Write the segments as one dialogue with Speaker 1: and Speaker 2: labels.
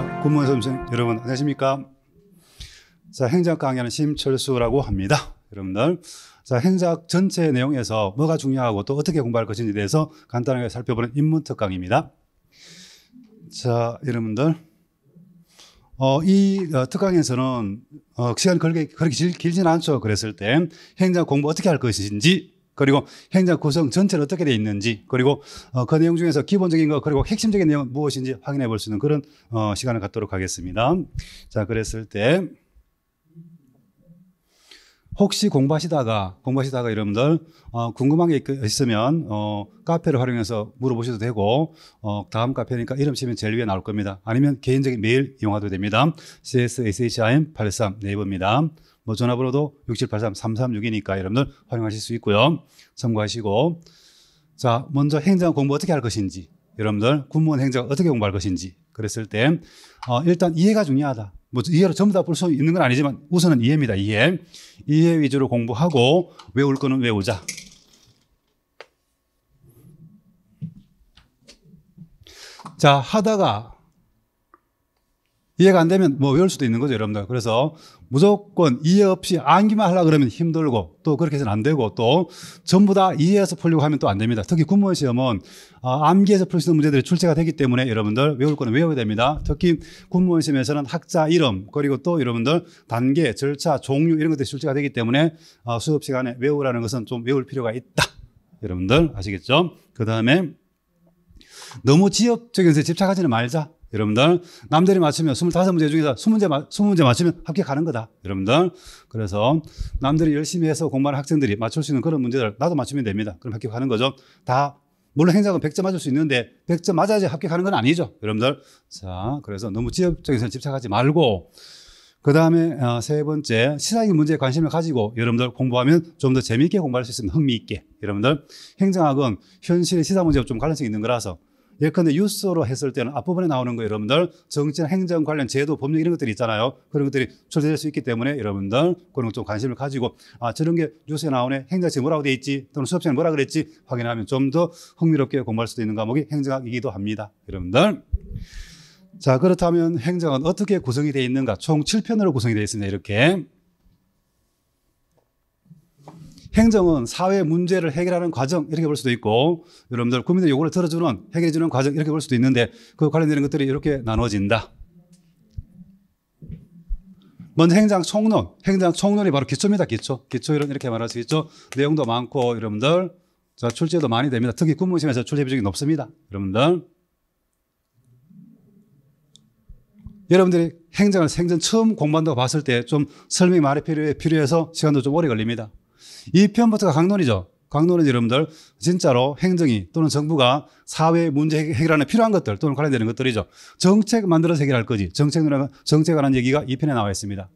Speaker 1: 자, 굿모닝 선생 님 여러분 안녕하십니까? 자, 행정 강의하는 심철수라고 합니다. 여러분들. 자, 행작 전체 내용에서 뭐가 중요하고 또 어떻게 공부할 것인지에 대해서 간단하게 살펴보는 입문특 강입니다. 자, 여러분들. 어, 이 어, 특강에서는 어, 시간이 그 그렇게 길, 길진 않죠. 그랬을 때 행정 공부 어떻게 할 것인지 그리고 행정 구성 전체는 어떻게 되어 있는지 그리고 어, 그 내용 중에서 기본적인 것 그리고 핵심적인 내용 무엇인지 확인해 볼 수 있는 그런 어, 시간을 갖도록 하겠습니다. 자 그랬을 때 혹시 공부하시다가 공부하시다가 여러분들 어, 궁금한 게 있, 으면 어, 카페를 활용해서 물어보셔도 되고 어, 다음 카페니까 이름 치면 제일 위에 나올 겁니다. 아니면 개인적인 메일 이용해도 됩니다. c s s i m 83 네이버입니다. 뭐 전화번호도 6783-336이니까 여러분들 활용하실 수 있고요. 참고하시고. 자, 먼저 행정 공부 어떻게 할 것인지. 여러분들 군무원 행정 어떻게 공부할 것인지. 그랬을 때, 어, 일단 이해가 중요하다. 뭐이해를 전부 다 볼 수 있는 건 아니지만 우선은 이해입니다. 이해. 이해 위주로 공부하고 외울 거는 외우자. 자, 하다가 이해가 안 되면 뭐 외울 수도 있는 거죠, 여러분들. 그래서 무조건 이해 없이 암기만 하려 고 그러면 힘들고 또 그렇게 해서는 안 되고 또 전부 다 이해해서 풀려고 하면 또 안 됩니다. 특히 군무원 시험은 아, 암기해서 풀 수 있는 문제들이 출제가 되기 때문에 여러분들 외울 거는 외워야 됩니다. 특히 군무원 시험에서는 학자 이름 그리고 또 여러분들 단계, 절차, 종류 이런 것들이 출제가 되기 때문에 아, 수업 시간에 외우라는 것은 좀 외울 필요가 있다. 여러분들 아시겠죠? 그 다음에 너무 지역적인 것에 집착하지는 말자. 여러분들 남들이 맞추면 25문제 중에서 20문제, 20문제 맞추면 합격하는 거다. 여러분들 그래서 남들이 열심히 해서 공부하는 학생들이 맞출 수 있는 그런 문제들 나도 맞추면 됩니다. 그럼 합격하는 거죠. 다 물론 행정은 100점 맞을 수 있는데 100점 맞아야지 합격하는 건 아니죠. 여러분들 자 그래서 너무 지역적인 선 집착하지 말고 그 다음에 어, 세 번째 시사적 문제에 관심을 가지고 여러분들 공부하면 좀 더 재미있게 공부할 수 있으면 흥미있게 여러분들 행정학은 현실의 시사 문제와 좀 관련성이 있는 거라서 예컨대 뉴스로 했을 때는 앞부분에 나오는 거 여러분들 정치나 행정 관련 제도 법령 이런 것들이 있잖아요. 그런 것들이 출제될 수 있기 때문에 여러분들 그런 좀 관심을 가지고 아 저런 게 뉴스에 나오네 행정책 뭐라고 돼 있지 또는 수업시간에 뭐라 그랬지 확인하면 좀 더 흥미롭게 공부할 수도 있는 과목이 행정학이기도 합니다. 여러분들. 자 그렇다면 행정은 어떻게 구성이 되어 있는가 총 7편으로 구성이 되어 있습니다. 이렇게 행정은 사회 문제를 해결하는 과정 이렇게 볼 수도 있고 여러분들 국민의 요구를 들어주는 해결해주는 과정 이렇게 볼 수도 있는데 그관련된 것들이 이렇게 나눠진다. 먼저 행정 총론, 행정 총론이 바로 기초입니다. 기초, 기초 이런 이렇게 말할 수 있죠. 내용도 많고 여러분들 자 출제도 많이 됩니다. 특히 군무심에서 출제 비중이 높습니다. 여러분들 여러분들이 행정을 생전 처음 공부한다고 봤을 때 좀 설명이 많이 필요해, 필요해서 시간도 좀 오래 걸립니다. 이 편부터가 강론이죠. 강론은 여러분들 진짜로 행정이 또는 정부가 사회 문제 해결하는 필요한 것들 또는 관련되는 것들이죠. 정책 만들어서 해결할 거지. 정책, 정책에 관한 얘기가 이편에 나와 있습니다.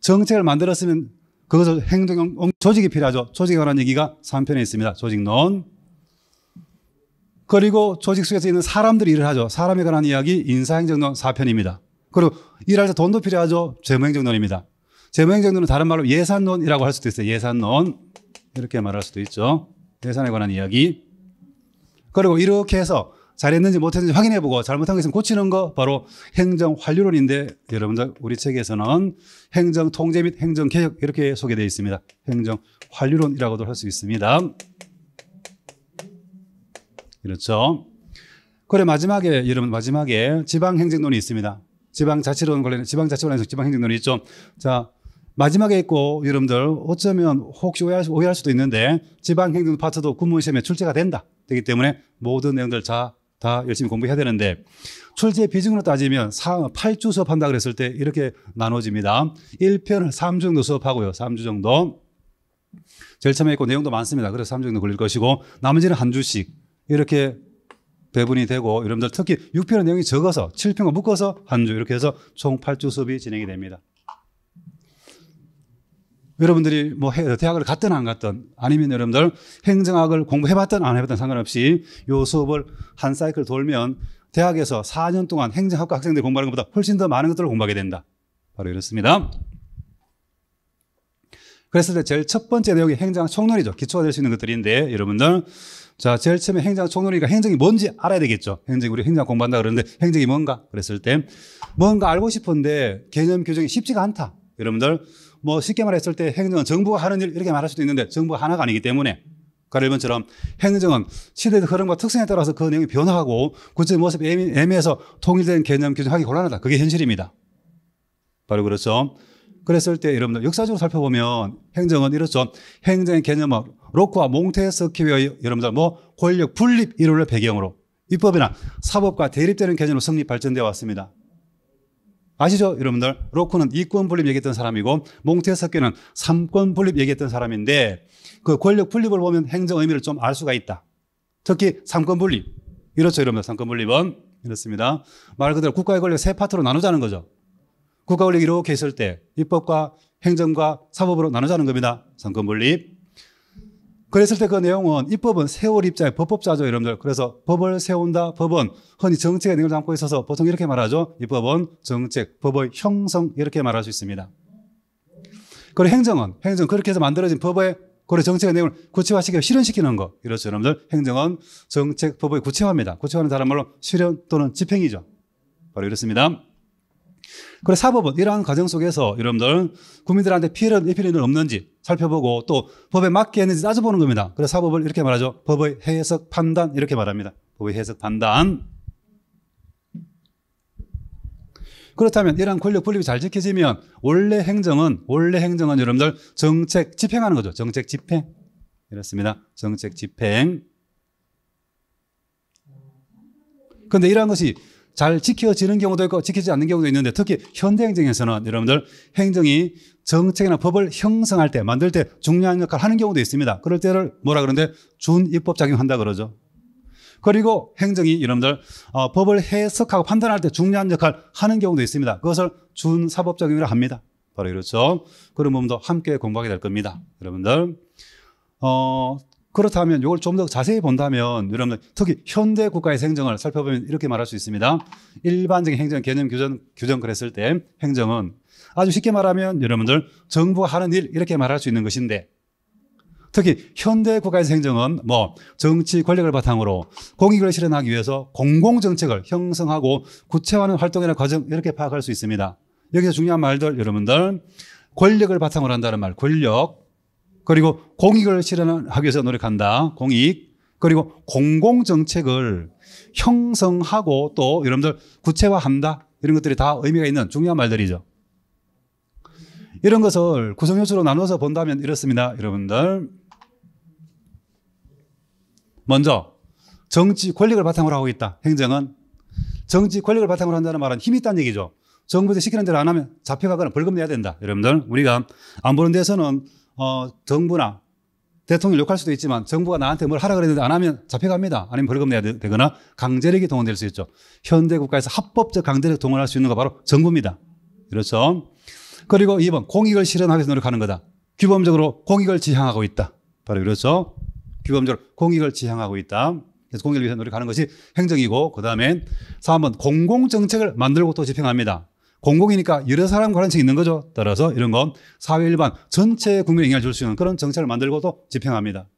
Speaker 1: 정책을 만들었으면 그것을 행동, 조직이 필요하죠. 조직에 관한 얘기가 삼편에 있습니다. 조직론. 그리고 조직 속에서 있는 사람들이 일을 하죠. 사람에 관한 이야기 인사행정론 사편입니다 그리고 일할 때 돈도 필요하죠. 재무행정론입니다. 재무행정론은 다른 말로 예산론이라고 할 수도 있어요. 예산론. 이렇게 말할 수도 있죠. 예산에 관한 이야기. 그리고 이렇게 해서 잘했는지 못했는지 확인해 보고 잘못한 게 있으면 고치는 거 바로 행정 환류론인데 여러분들 우리 책에서는 행정 통제 및 행정 개혁 이렇게 소개되어 있습니다. 행정 환류론이라고도 할 수 있습니다. 그렇죠. 그래 마지막에 여러분 마지막에 지방 행정론이 있습니다. 지방 자치론 관련 해 지방 자치론에서 지방 행정론이 있죠. 자, 마지막에 있고 여러분들 어쩌면 혹시 오해할, 수, 오해할 수도 있는데 지방행정 파트도 군문시험에 출제가 된다. 되기 때문에 모든 내용들 다, 다 열심히 공부해야 되는데 출제 비중으로 따지면 4, 8주 수업한다 그랬을 때 이렇게 나눠집니다. 1편을 3주 정도 수업하고요. 3주 정도. 제일 처음에 있고 내용도 많습니다. 그래서 3주 정도 걸릴 것이고 나머지는 한 주씩 이렇게 배분이 되고 여러분들 특히 6편의 내용이 적어서 7편과 묶어서 한 주 이렇게 해서 총 8주 수업이 진행이 됩니다. 여러분들이 뭐 대학을 갔든 안 갔든 아니면 여러분들 행정학을 공부해봤든 안 해봤든 상관없이 요 수업을 한 사이클 돌면 대학에서 4년 동안 행정학과 학생들이 공부하는 것보다 훨씬 더 많은 것들을 공부하게 된다. 바로 이렇습니다. 그랬을 때 제일 첫 번째 내용이 행정 총론이죠. 기초가 될 수 있는 것들인데 여러분들 자 제일 처음에 행정 총론이니까 행정이 뭔지 알아야 되겠죠. 행정 우리 행정 공부한다 그러는데 행정이 뭔가 그랬을 때 뭔가 알고 싶은데 개념 규정이 쉽지가 않다. 여러분들 뭐 쉽게 말했을 때 행정은 정부가 하는 일 이렇게 말할 수도 있는데 정부가 하나가 아니기 때문에 가릴처럼 행정은 시대의 흐름과 특성에 따라서 그 내용이 변화하고 구체적 모습이 애매해서 통일된 개념 규정하기 곤란하다. 그게 현실입니다. 바로 그렇죠. 그랬을 때 여러분들 역사적으로 살펴보면 행정은 이렇죠. 행정의 개념은 로크와 몽테스키웨의 여러분들 뭐 권력 분립 이론을 배경으로 입법이나 사법과 대립되는 개념으로 성립 발전되어 왔습니다. 아시죠? 여러분들. 로코는 이권 분립 얘기했던 사람이고 몽테스키는 삼권 분립 얘기했던 사람인데 그 권력 분립을 보면 행정 의미를 좀 알 수가 있다. 특히 삼권 분립. 이렇죠, 여러분들. 삼권 분립은 이렇습니다. 말 그대로 국가의 권력 세 파트로 나누자는 거죠. 국가 권력이 이렇게 있을 때 입법과 행정과 사법으로 나누자는 겁니다. 삼권 분립. 그랬을 때 그 내용은 입법은 세월 입자의 법법자죠, 여러분들. 그래서 법을 세운다, 법은 흔히 정책의 내을 담고 있어서 보통 이렇게 말하죠. 입법은 정책, 법의 형성 이렇게 말할 수 있습니다. 그리고 행정은 행정 그렇게 해서 만들어진 법의 그리고 정책의 내용을 구체화시켜 실현시키는 거. 이렇죠, 여러분들. 행정은 정책, 법의 구체화입니다. 구체화는 다른 말로 실현 또는 집행이죠. 바로 이렇습니다. 그래서 사법은 이러한 과정 속에서 여러분들 국민들한테 피해를 입힐 일 없는지 살펴보고 또 법에 맞게 했는지 따져보는 겁니다. 그래 사법을 이렇게 말하죠. 법의 해석 판단 이렇게 말합니다. 법의 해석 판단. 그렇다면 이러한 권력 분립이 잘 지켜지면 원래 행정은 원래 행정은 여러분들 정책 집행하는 거죠. 정책 집행. 이렇습니다. 정책 집행. 그데 이러한 것이 잘 지켜지는 경우도 있고 지키지 않는 경우도 있는데 특히 현대 행정에서는 여러분들 행정이 정책이나 법을 형성할 때 만들 때 중요한 역할을 하는 경우도 있습니다. 그럴 때를 뭐라 그러는데 준입법 작용한다 그러죠. 그리고 행정이 여러분들 어, 법을 해석하고 판단할 때 중요한 역할 하는 경우도 있습니다. 그것을 준사법 작용이라 합니다. 바로 이렇죠. 그런 부분도 함께 공부하게 될 겁니다. 여러분들 어, 그렇다면 이걸 좀 더 자세히 본다면 여러분 특히 현대 국가의 행정을 살펴보면 이렇게 말할 수 있습니다. 일반적인 행정 개념 규정, 규정 그랬을 때 행정은 아주 쉽게 말하면 여러분들 정부 하는 일 이렇게 말할 수 있는 것인데 특히 현대 국가의 행정은 뭐 정치 권력을 바탕으로 공익을 실현하기 위해서 공공정책을 형성하고 구체화하는 활동이나 과정 이렇게 파악할 수 있습니다. 여기서 중요한 말들 여러분들 권력을 바탕으로 한다는 말 권력 그리고 공익을 실현하기 위해서 노력한다. 공익. 그리고 공공정책을 형성하고 또 여러분들 구체화한다. 이런 것들이 다 의미가 있는 중요한 말들이죠. 이런 것을 구성요소로 나눠서 본다면 이렇습니다. 여러분들. 먼저 정치 권력을 바탕으로 하고 있다. 행정은 정치 권력을 바탕으로 한다는 말은 힘이 있다는 얘기죠. 정부에서 시키는 대로 안 하면 잡혀가거나 벌금 내야 된다. 여러분들 우리가 안 보는 데서는 어, 정부나 대통령 욕할 수도 있지만 정부가 나한테 뭘 하라 그랬는데 안 하면 잡혀갑니다. 아니면 벌금 내야 되거나 강제력이 동원될 수 있죠. 현대 국가에서 합법적 강제력 동원할 수 있는 거 바로 정부입니다. 그렇죠. 그리고 2번 공익을 실현하기 위해서 노력하는 거다. 규범적으로 공익을 지향하고 있다. 바로 그렇죠. 규범적으로 공익을 지향하고 있다. 그래서 공익을 위해서 노력하는 것이 행정이고 그다음에 3번 공공정책을 만들고 또 집행합니다. 공공이니까 여러 사람 관련성이 있는 거죠. 따라서 이런 건 사회 일반 전체 국민에 영향을 줄 수 있는 그런 정책을 만들고도 집행합니다.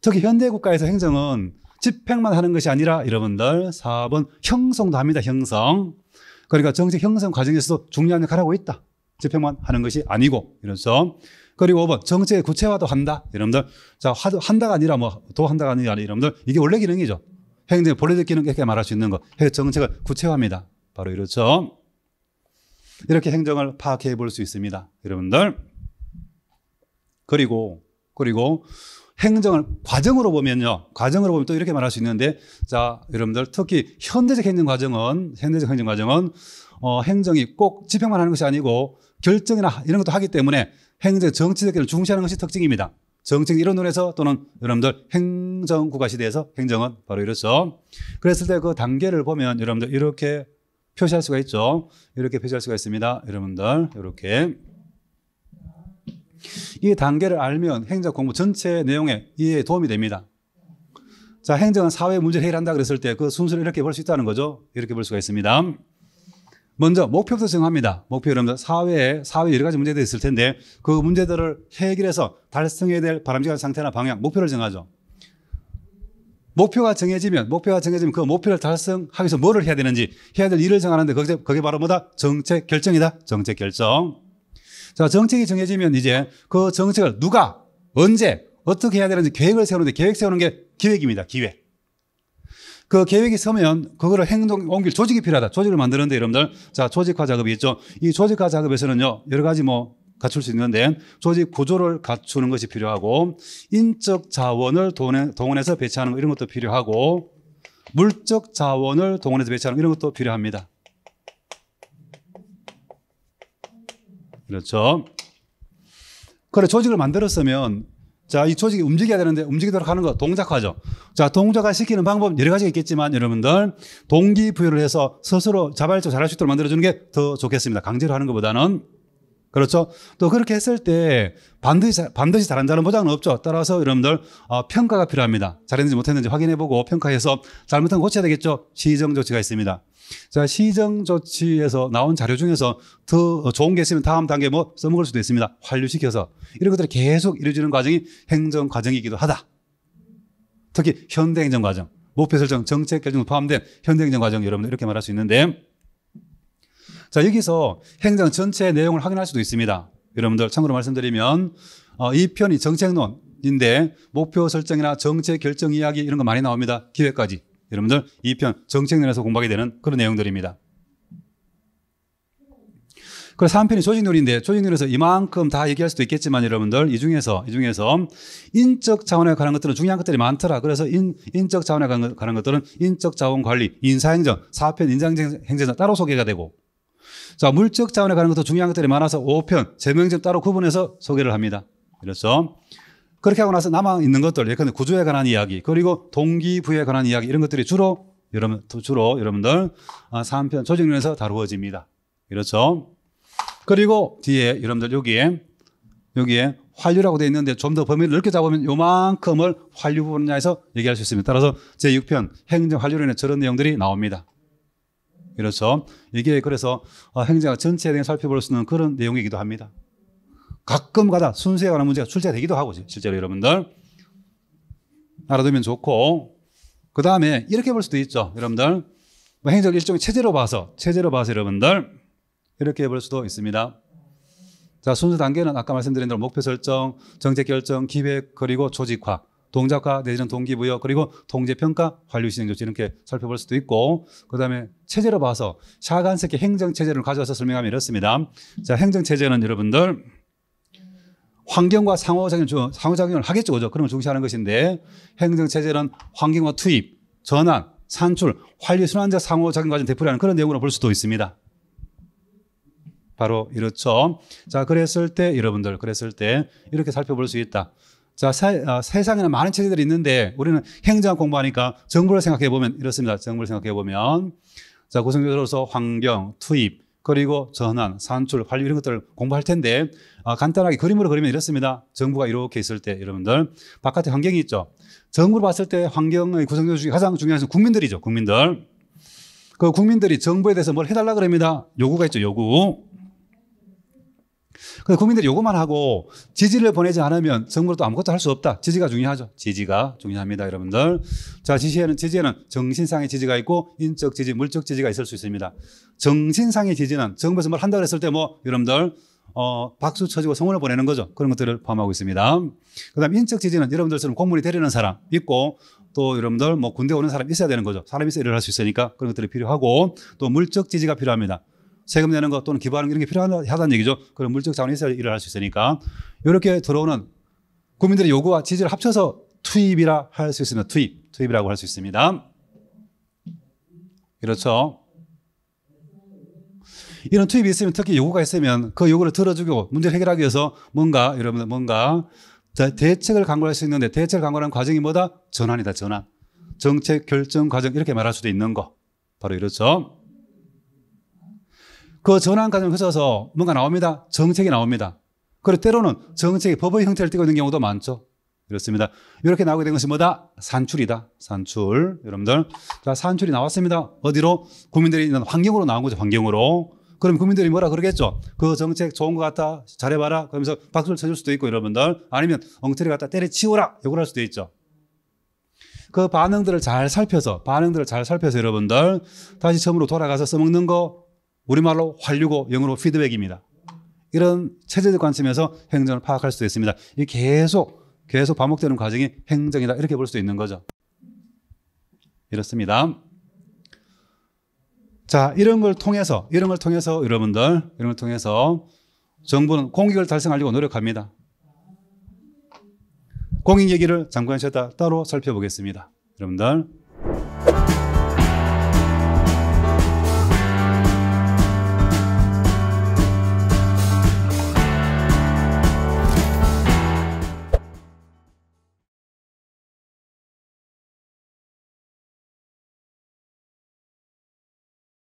Speaker 1: 특히 현대 국가에서 행정은 집행만 하는 것이 아니라 여러분들 사 번 형성도 합니다. 형성. 그러니까 정책 형성 과정에서도 중요한 역할을 하고 있다. 집행만 하는 것이 아니고 이런 점. 그리고 5번 뭐 정책의 구체화도 한다. 여러분들 자 한다가 아니라 뭐더 한다가 아니라 여러분들 이게 원래 기능이죠. 행정의 본래적 기능 이렇게 말할 수 있는 거. 정책을 구체화합니다. 바로 이렇죠. 이렇게 행정을 파악해 볼 수 있습니다. 여러분들. 그리고, 그리고 행정을 과정으로 보면요. 과정으로 보면 또 이렇게 말할 수 있는데, 자, 여러분들 특히 현대적 행정 과정은, 현대적 행정 과정은, 어, 행정이 꼭 집행만 하는 것이 아니고 결정이나 이런 것도 하기 때문에 행정 정치적 결을 중시하는 것이 특징입니다. 정책 이런 논에서 또는 여러분들 행정국가 시대에서 행정은 바로 이렇죠. 그랬을 때 그 단계를 보면 여러분들 이렇게 표시할 수가 있죠. 이렇게 표시할 수가 있습니다. 여러분들 이렇게 이 단계를 알면 행정 공부 전체 내용에 이해에 도움이 됩니다. 자, 행정은 사회 문제를 해결한다 그랬을 때 그 순서를 이렇게 볼 수 있다는 거죠. 이렇게 볼 수가 있습니다. 먼저 목표부터 정합니다. 목표 여러분들 사회에 사회 여러 가지 문제들이 있을 텐데 그 문제들을 해결해서 달성해야 될 바람직한 상태나 방향, 목표를 정하죠. 목표가 정해지면 목표가 정해지면 그 목표를 달성하기 위해서 뭐를 해야 되는지 해야 될 일을 정하는데 그게, 그게 바로 뭐다? 정책 결정이다. 정책 결정. 자, 정책이 정해지면 이제 그 정책을 누가 언제 어떻게 해야 되는지 계획을 세우는데 계획 세우는 게 기획입니다. 기획. 그 계획이 서면 그거를 행동 옮길 조직이 필요하다. 조직을 만드는데 여러분들 자 조직화 작업이 있죠. 이 조직화 작업에서는요 여러 가지 뭐 갖출 수 있는데 조직 구조를 갖추는 것이 필요하고 인적 자원을 동원해서 배치하는 이런 것도 필요하고 물적 자원을 동원해서 배치하는 이런 것도 필요합니다. 그렇죠. 그래 조직을 만들었으면 자, 이 조직이 움직여야 되는데 움직이도록 하는 거 동작화죠. 자, 동작화 시키는 방법 여러 가지가 있겠지만 여러분들 동기부여를 해서 스스로 자발적으로 잘할 수 있도록 만들어주는 게 더 좋겠습니다. 강제로 하는 것보다는. 그렇죠? 또 그렇게 했을 때 반드시 반드시 잘한 자는 보장은 없죠. 따라서 여러분들 어, 평가가 필요합니다. 잘했는지 못했는지 확인해보고 평가해서 잘못한 거 고쳐야 되겠죠. 시정 조치가 있습니다. 자 시정 조치에서 나온 자료 중에서 더 좋은 게 있으면 다음 단계 뭐 써먹을 수도 있습니다. 환류시켜서 이런 것들이 계속 이루어지는 과정이 행정 과정이기도 하다. 특히 현대 행정 과정, 목표 설정, 정책 결정 포함된 현대 행정 과정 여러분들 이렇게 말할 수 있는데. 자, 여기서 행정 전체 의 내용을 확인할 수도 있습니다. 여러분들 참고로 말씀드리면 어, 이 편이 정책론인데 목표 설정이나 정책 결정 이야기 이런 거 많이 나옵니다. 기획까지. 여러분들 이 편 정책론에서 공부하게 되는 그런 내용들입니다. 그래서 3편이 조직론인데조직론에서 이만큼 다 얘기할 수도 있겠지만 여러분들 이 중에서 이 중에서 인적 자원에 관한 것들은 중요한 것들이 많더라. 그래서 인, 인적 자원에 관한 것들은 인적 자원 관리, 인사행정, 4편 인사행정 행정에서 따로 소개가 되고 자, 물적 자원에 관한 것도 중요한 것들이 많아서 5편, 제명점 따로 구분해서 소개를 합니다. 그래서 그렇게 하고 나서 남아 있는 것들, 예컨대 구조에 관한 이야기, 그리고 동기부여에 관한 이야기 이런 것들이 주로 여러분 주로 여러분들 3편 아, 조정론에서 다루어집니다. 그렇죠? 그리고 뒤에 여러분들 여기에 여기에 환류라고 되어 있는데 좀 더 범위를 넓게 잡으면 요만큼을 환류 분야에서 얘기할 수 있습니다. 따라서 제6편 행정 환류론에 저런 내용들이 나옵니다. 그렇죠. 이게 그래서 아, 행정 전체에 대해 살펴볼 수 있는 그런 내용이기도 합니다. 가끔 가다 순수에 관한 문제가 출제 되기도 하고, 실제로 여러분들. 알아두면 좋고, 그 다음에 이렇게 볼 수도 있죠. 여러분들. 뭐 행정 일종의 체제로 봐서, 체제로 봐서 여러분들. 이렇게 볼 수도 있습니다. 자, 순수 단계는 아까 말씀드린 대로 목표 설정, 정책 결정, 기획, 그리고 조직화. 동작과 내지는 동기부여 그리고 통제평가 관류시행 조치 이렇게 살펴볼 수도 있고 그다음에 체제로 봐서 샤간스키 행정체제를 가져와서 설명하면 이렇습니다. 자 행정체제는 여러분들 환경과 상호작용, 상호작용을 하겠죠. 그죠? 그러면 중시하는 것인데 행정체제는 환경과 투입, 전환, 산출, 환류순환적 상호작용 과 대표라는 그런 내용으로 볼 수도 있습니다. 바로 이렇죠. 자, 그랬을 때 여러분들, 그랬을 때 이렇게 살펴볼 수 있다. 자, 사, 아, 어, 세상에는 많은 체제들이 있는데 우리는 행정 공부하니까 정부를 생각해 보면 이렇습니다. 정부를 생각해 보면 자, 구성적으로서 환경, 투입, 그리고 전환, 산출, 관리 이런 것들을 공부할 텐데 아, 간단하게 그림으로 그리면 이렇습니다. 정부가 이렇게 있을 때 여러분들 바깥에 환경이 있죠. 정부를 봤을 때 환경의 구성적 중에 가장 중요한 것은 국민들이죠. 국민들. 그 국민들이 정부에 대해서 뭘 해달라 그럽니다. 요구가 있죠. 요구. 근 국민들이 요것만 하고 지지를 보내지 않으면 정부로도 아무것도 할 수 없다. 지지가 중요하죠. 지지가 중요합니다, 여러분들. 자, 지시에는 지지에는 정신상의 지지가 있고 인적 지지, 물적 지지가 있을 수 있습니다. 정신상의 지지는 정부에서 뭘 한다고 랬을때뭐 여러분들 어, 박수 쳐주고 성원을 보내는 거죠. 그런 것들을 포함하고 있습니다. 그 다음 인적 지지는 여러분들처럼 공무원이 되려는 사람 있고 또 여러분들 뭐 군대 오는 사람 있어야 되는 거죠. 사람이 있어야 일을 할 수 있으니까 그런 것들이 필요하고 또 물적 지지가 필요합니다. 세금 내는 것 또는 기부하는 이런 게 필요하다는 얘기죠. 그런 물적 자원이 있어야 일을 할 수 있으니까 이렇게 들어오는 국민들의 요구와 지지를 합쳐서 투입이라 할 수 있습니다. 투입, 투입이라고 할 수 있습니다. 그렇죠. 이런 투입이 있으면 특히 요구가 있으면 그 요구를 들어주고 문제를 해결하기 위해서 뭔가 여러분 뭔가 대책을 강구할 수 있는데 대책을 강구하는 과정이 뭐다? 전환이다 전환 정책 결정 과정 이렇게 말할 수도 있는 거 바로 이렇죠 그 전환 과정을 거쳐서 뭔가 나옵니다. 정책이 나옵니다. 그리고 때로는 정책이 법의 형태를 띠고 있는 경우도 많죠. 그렇습니다 이렇게 나오게 된 것이 뭐다? 산출이다. 산출. 여러분들. 자, 산출이 나왔습니다. 어디로? 국민들이 있는 환경으로 나온 거죠. 환경으로. 그럼 국민들이 뭐라 그러겠죠? 그 정책 좋은 것 같다. 잘해봐라. 그러면서 박수를 쳐줄 수도 있고, 여러분들. 아니면 엉터리 갖다 때려치우라. 욕을 할 수도 있죠. 그 반응들을 잘 살펴서, 반응들을 잘 살펴서 여러분들. 다시 처음으로 돌아가서 써먹는 거, 우리말로 활류고 영어로 피드백입니다. 이런 체제적 관점에서 행정을 파악할 수 있습니다. 이 계속 계속 반복되는 과정이 행정이다 이렇게 볼 수 있는 거죠. 이렇습니다. 자, 이런 걸 통해서 이런 걸 통해서 여러분들 이런 걸 통해서 정부는 공익을 달성하려고 노력합니다. 공익 얘기를 잠깐 쉬었다 따로 살펴보겠습니다. 여러분들